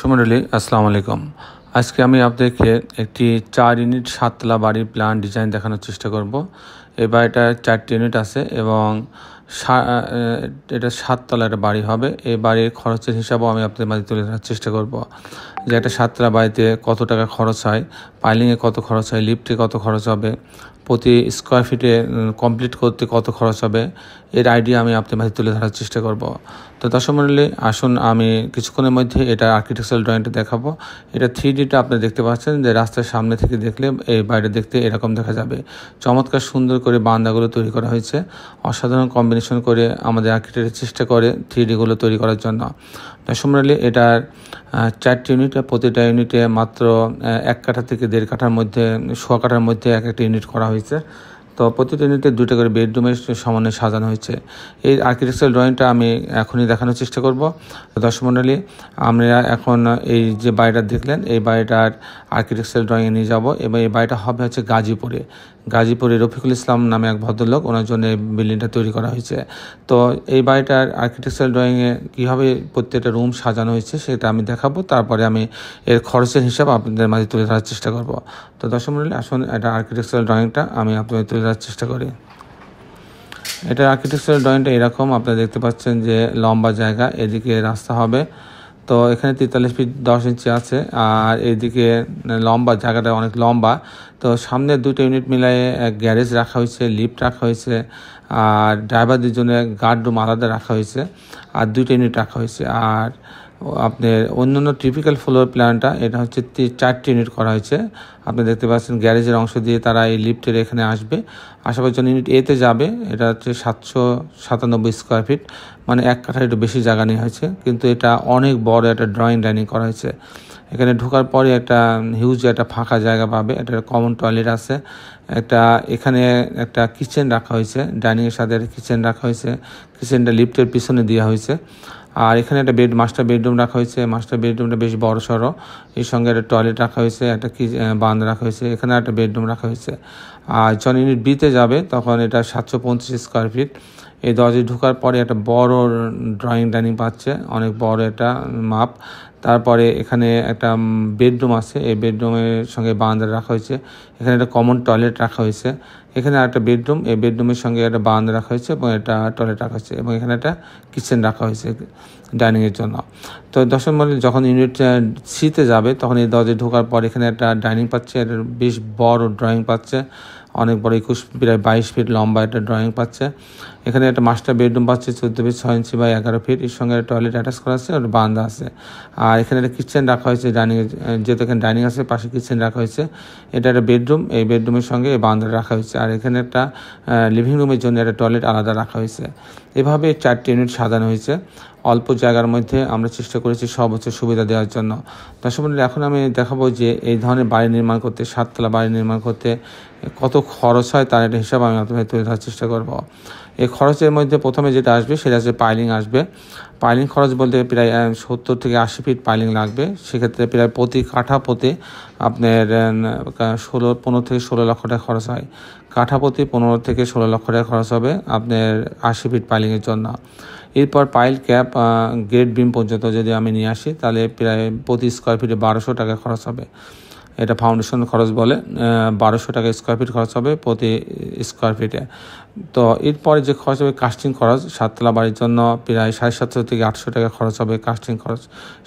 সুমরলি আসসালামু আলাইকুম আজকে আমি আপনাদেরকে একটি চার ইউনিট সাততলা বাড়ির প্ল্যান ডিজাইন দেখানোর চেষ্টা করব এই বাড়িটা চারটি ইউনিট আছে এবং এটা সাততলা একটা বাড়ি হবে এই বাড়ির খরচের হিসাবও আমি আপনাদের মাঝে তুলে ধরার চেষ্টা করব যে একটা সাতটা বাড়িতে কত টাকা খরচ হয় পাইলিংয়ে কত খরচ হয় লিফটে কত খরচ হবে প্রতি স্কোয়ার ফিটে কমপ্লিট করতে কত খরচ হবে এর আইডিয়া আমি আপনার মাঝে তুলে ধরার চেষ্টা করব তো দর্শক মন্ডলী আসুন আমি কিছুক্ষণের মধ্যে এটা আর্কিটেকচারাল ড্রয়িংটা দেখাবো এটা থ্রি ডিটা আপনি দেখতে পাচ্ছেন যে রাস্তার সামনে থেকে দেখলে এই বাইরে দেখতে এরকম দেখা যাবে চমৎকার সুন্দর করে বান্দাগুলো তৈরি করা হয়েছে অসাধারণ কম্বিনেশন করে আমাদের আর্কিটেক্টের চেষ্টা করে থ্রি ডিগুলো তৈরি করার জন্য সোমরালি এটার চারটি ইউনিট প্রতিটা ইউনিটে মাত্র এক কাঠা থেকে দেড় কাঠার মধ্যে শোয়া কাঠার মধ্যে এক একটা ইউনিট করা হয়েছে তো প্রতিটা ইউনিটে দুটো করে বেডরুমে সমন্বয়ে সাজানো হয়েছে এই আর্কিটেকচার ড্রয়িংটা আমি এখনই দেখানোর চেষ্টা করব দর্শমণ্ডলী আমরা এখন এই যে বাড়িটা দেখলেন এই বাড়িটার আর্কিটেকচার ড্রয়িংয়ে নিয়ে যাব এবং এই বাড়িটা হবে হচ্ছে গাজীপুরে গাজীপুরে রফিকুল ইসলাম নামে এক ভদ্রলোক ওনার জন্য এই বিল্ডিংটা তৈরি করা হয়েছে তো এই বাড়িটার আর্কিটেকচার ড্রয়িংয়ে কীভাবে প্রত্যেকটা রুম সাজানো হয়েছে সেটা আমি দেখাবো তারপরে আমি এর খরচের হিসাব আপনাদের মাঝে তুলে ধরার চেষ্টা করব তো দশম মূল্যে আসুন এটা আর্কিটেকচারাল ড্রয়িংটা আমি আপনাদের তুলে ধরার চেষ্টা করি এটা আর্কিটেকচারাল ড্রয়িংটা এরকম আপনারা দেখতে পাচ্ছেন যে লম্বা জায়গা এদিকে রাস্তা হবে তো এখানে তেতাল্লিশ ফিট দশ ইঞ্চি আছে আর এদিকে লম্বা জায়গাটা অনেক লম্বা তো সামনে দুটো ইউনিট মিলাইয়ে গ্যারেজ রাখা হয়েছে লিফট রাখা হয়েছে আর ড্রাইভারদের জন্য গার্ড রুম আলাদা রাখা হয়েছে আর দুটো ইউনিট রাখা হয়েছে আর আপনার অন্যান্য ট্রিপিক্যাল ফ্লোর প্ল্যানটা এটা হচ্ছে চারটি ইউনিট করা হয়েছে আপনি দেখতে পাচ্ছেন গ্যারেজের অংশ দিয়ে তারা এই লিফটের এখানে আসবে আসার জন্য ইউনিট এতে যাবে এটা হচ্ছে সাতশো সাতানব্বই স্কোয়ার ফিট মানে এক কাঠা একটু বেশি জায়গা নেওয়া হয়েছে কিন্তু এটা অনেক বড় একটা ড্রয়িং ডাইনিং করা হয়েছে এখানে ঢোকার পরে একটা হিউজ একটা ফাঁকা জায়গা পাবে একটা কমন টয়লেট আছে একটা এখানে একটা কিচেন রাখা হয়েছে ডাইনিংয়ের সাথে একটা কিচেন রাখা হয়েছে কিচেনটা লিফ্টের পিছনে দেওয়া হয়েছে আর এখানে একটা বেড মাস্টার বেডরুম রাখা হয়েছে মাস্টার বেডরুমটা বেশ বড় সড়ো এর সঙ্গে একটা টয়লেট রাখা হয়েছে একটা কি বান্ধ রাখা হয়েছে এখানে একটা বেডরুম রাখা হয়েছে আর যখন ইউনিট বিতে যাবে তখন এটা সাতশো পঁয়ত্রিশ স্কোয়ার ফিট এই দরজে ঢোকার পরে একটা বড় ড্রয়িং ডাইনিং পাচ্ছে অনেক বড় একটা মাপ তারপরে এখানে একটা বেডরুম আছে এই বেডরুমের সঙ্গে বারান্দা রাখা হয়েছে এখানে একটা কমন টয়লেট রাখা হয়েছে এখানে একটা বেডরুম এই বেডরুমের সঙ্গে একটা বান্দ রাখা হয়েছে এবং একটা টয়লেট রাখা হয়েছে এবং এখানে একটা কিচেন রাখা হয়েছে ডাইনিংয়ের জন্য তো দশম মডেল যখন ইউনিট সিতে যাবে তখন এই দরজে ঢোকার পর এখানে একটা ডাইনিং পাচ্ছে একটা বেশ বড় ড্রয়িং পাচ্ছে অনেক বড় একুশ প্রায় বাইশ ফিট লম্বা একটা ড্রয়িং পাচ্ছে এখানে একটা মাস্টার বেডরুম পাচ্ছে চোদ্দো ফিট ছয় ইঞ্চি বা এগারো ফিট এর সঙ্গে টয়লেট অ্যাটাচ করা আছে ওটা বান্ধা আছে আর এখানে একটা কিচেন রাখা হয়েছে ডাইনিং যেহেতু এখানে ডাইনিং আছে পাশে কিচেন রাখা হয়েছে এটা একটা বেডরুম এই বেডরুমের সঙ্গে এই বান্ধা রাখা হয়েছে আর এখানে একটা লিভিং রুমের জন্য একটা টয়লেট আলাদা রাখা হয়েছে এভাবে চারটি ইউনিট সাজানো হয়েছে অল্প জায়গার মধ্যে আমরা চেষ্টা করেছি সর্বোচ্চ সুবিধা দেওয়ার জন্য দর্শক এখন আমি দেখাবো যে এই ধরনের বাড়ি নির্মাণ করতে সাততলা বাড়ি নির্মাণ করতে কত খরচ হয় তার একটা হিসাব আমি আপনাদের তুলে ধরার চেষ্টা করব এই খরচের মধ্যে প্রথমে যেটা আসবে সেটা হচ্ছে পাইলিং আসবে পাইলিং খরচ বলতে প্রায় সত্তর থেকে আশি ফিট পাইলিং লাগবে সেক্ষেত্রে প্রায় প্রতি কাঠা প্রতি আপনার ষোলো পনেরো থেকে ষোলো লক্ষ টাকা খরচ হয় কাঠাপতি পনেরো থেকে ষোলো লক্ষ টাকা খরচ হবে আপনার আশি ফিট পাইলিংয়ের জন্য এরপর পাইল ক্যাপ গেট বিম পর্যন্ত যদি আমি নিয়ে আসি তাহলে প্রায় প্রতি স্কোয়ার ফিটে বারোশো টাকা খরচ হবে এটা ফাউন্ডেশন খরচ বলে বারোশো টাকা স্কোয়ার ফিট খরচ হবে প্রতি স্কোয়ার ফিটে তো এরপরে যে খরচ হবে কাস্টিং খরচ সাততলা বাড়ির জন্য প্রায় সাড়ে সাতশো থেকে আটশো টাকা খরচ হবে কাস্টিং খরচ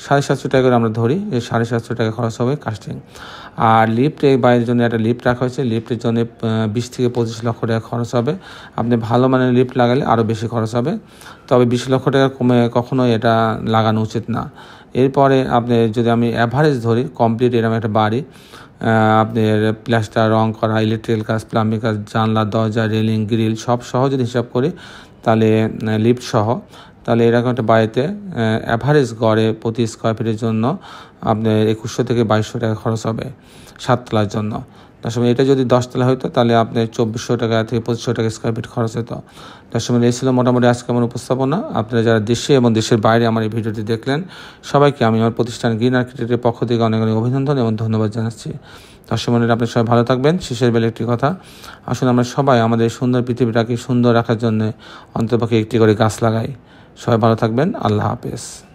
সাড়ে সাতশো টাকা করে আমরা ধরি যে সাড়ে সাতশো টাকা খরচ হবে কাস্টিং আর লিফ্ট এই বাড়ির জন্য একটা লিফ্ট রাখা হয়েছে লিফ্টের জন্য বিশ থেকে পঁচিশ লক্ষ টাকা খরচ হবে আপনি ভালো মানের লিফ্ট লাগালে আরও বেশি খরচ হবে তবে বিশ লক্ষ টাকা কমে কখনোই এটা লাগানো উচিত না এরপরে আপনি যদি আমি অ্যাভারেজ ধরি কমপ্লিট এরকম একটা বাড়ি আপনার প্লাস্টার রং করা ইলেকট্রিক্যাল কাজ প্লাম্বিং কাজ জানলা দরজা রেলিং গ্রিল সব সহ যদি হিসাব করি তাহলে লিফট সহ তাহলে এরকম একটা বাড়িতে অ্যাভারেজ গড়ে প্রতি স্কোয়ার ফিটের জন্য আপনার একুশশো থেকে বাইশশো টাকা খরচ হবে সাততলার জন্য দশমিক এটা যদি দশতলা হইতো তাহলে আপনি চব্বিশশো টাকা থেকে পঁচিশশো টাকা স্কোয়ার ফিট খরচ হতো দশমিক এই ছিল মোটামুটি আজকে আমার উপস্থাপনা আপনারা যারা দেশে এবং দেশের বাইরে আমার এই ভিডিওটি দেখলেন সবাইকে আমি আমার প্রতিষ্ঠান গ্রিন আর্কিটেক্টের পক্ষ থেকে অনেক অনেক অভিনন্দন এবং ধন্যবাদ জানাচ্ছি দর্শক মন্ডলী আপনি সবাই ভালো থাকবেন শেষের বেলা একটি কথা আসলে আমরা সবাই আমাদের সুন্দর পৃথিবীটাকে সুন্দর রাখার জন্য অন্তপক্ষে একটি করে গাছ লাগাই সবাই ভালো থাকবেন আল্লাহ হাফেজ